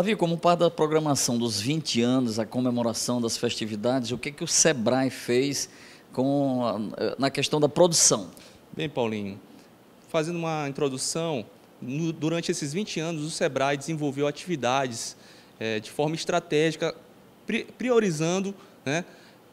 Davi, como parte da programação dos 20 anos, a comemoração das festividades, o que, é que o SEBRAE fez com na questão da produção? Bem, Paulinho, fazendo uma introdução, no, durante esses 20 anos, o SEBRAE desenvolveu atividades é, de forma estratégica, priorizando, né,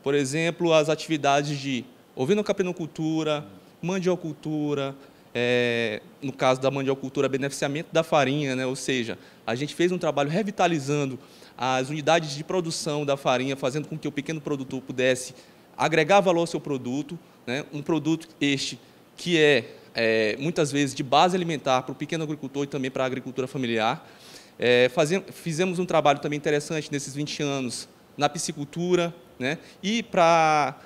por exemplo, as atividades de ovino-capinocultura, mandiocultura, é, no caso da mandiocultura, beneficiamento da farinha, né? ou seja, a gente fez um trabalho revitalizando as unidades de produção da farinha, fazendo com que o pequeno produtor pudesse agregar valor ao seu produto, né? um produto este que é, é, muitas vezes de base alimentar para o pequeno agricultor e também para a agricultura familiar. É, fazemos, fizemos um trabalho também interessante nesses 20 anos na piscicultura né? e para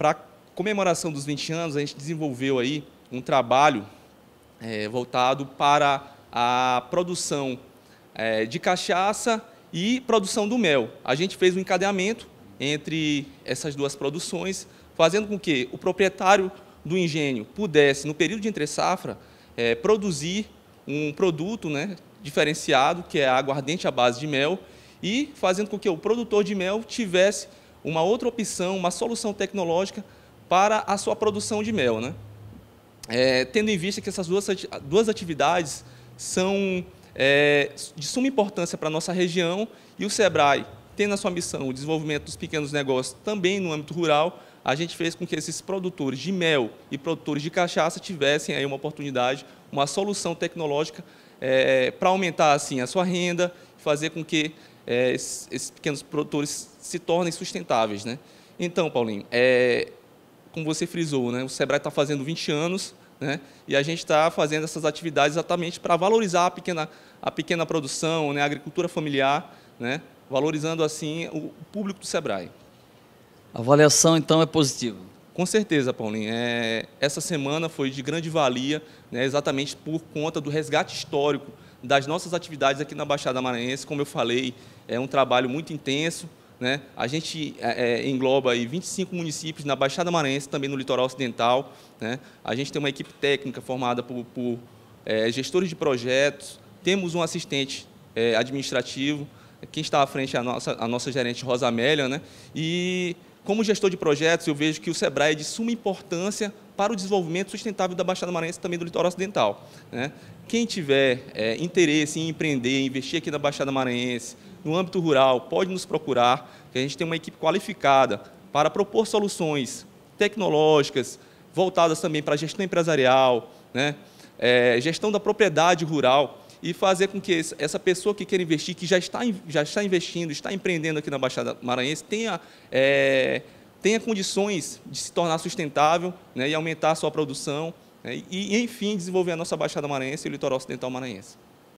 a comemoração dos 20 anos a gente desenvolveu aí um trabalho é, voltado para a produção é, de cachaça e produção do mel. A gente fez um encadeamento entre essas duas produções, fazendo com que o proprietário do engenho pudesse, no período de entre safra, é, produzir um produto né, diferenciado, que é a aguardente à base de mel, e fazendo com que o produtor de mel tivesse uma outra opção, uma solução tecnológica para a sua produção de mel. Né? é, tendo em vista que essas duas, duas atividades são é, de suma importância para a nossa região e o SEBRAE, tendo na sua missão o desenvolvimento dos pequenos negócios também no âmbito rural, a gente fez com que esses produtores de mel e produtores de cachaça tivessem aí uma oportunidade, uma solução tecnológica é, para aumentar assim a sua renda, fazer com que é, esses, pequenos produtores se tornem sustentáveis, né? Então, Paulinho, é, como você frisou, né, o Sebrae está fazendo 20 anos né, e a gente está fazendo essas atividades exatamente para valorizar a pequena, a pequena produção, né, a agricultura familiar, né, valorizando assim o público do Sebrae. A avaliação, então, é positiva? Com certeza, Paulinho. É, essa semana foi de grande valia, né, exatamente por conta do resgate histórico das nossas atividades aqui na Baixada Maranhense. Como eu falei, é um trabalho muito intenso, né? A gente é, é engloba aí 25 municípios na Baixada Maranhense, também no litoral ocidental. Né? A gente tem uma equipe técnica formada por, por é, gestores de projetos, temos um assistente é, administrativo, quem está à frente é a nossa, a nossa gerente Rosa Amélia, né? e como gestor de projetos, eu vejo que o SEBRAE é de suma importância para o desenvolvimento sustentável da Baixada Maranhense e também do litoral ocidental. Né? Quem tiver é, interesse em empreender, investir aqui na Baixada Maranhense, no âmbito rural, pode nos procurar, que a gente tem uma equipe qualificada para propor soluções tecnológicas, voltadas também para a gestão empresarial, né? É, gestão da propriedade rural, e fazer com que essa pessoa que quer investir, que já está, já está investindo, está empreendendo aqui na Baixada Maranhense, tenha, é, tenha condições de se tornar sustentável né, e aumentar a sua produção né, e, enfim, desenvolver a nossa Baixada Maranhense e o litoral ocidental maranhense.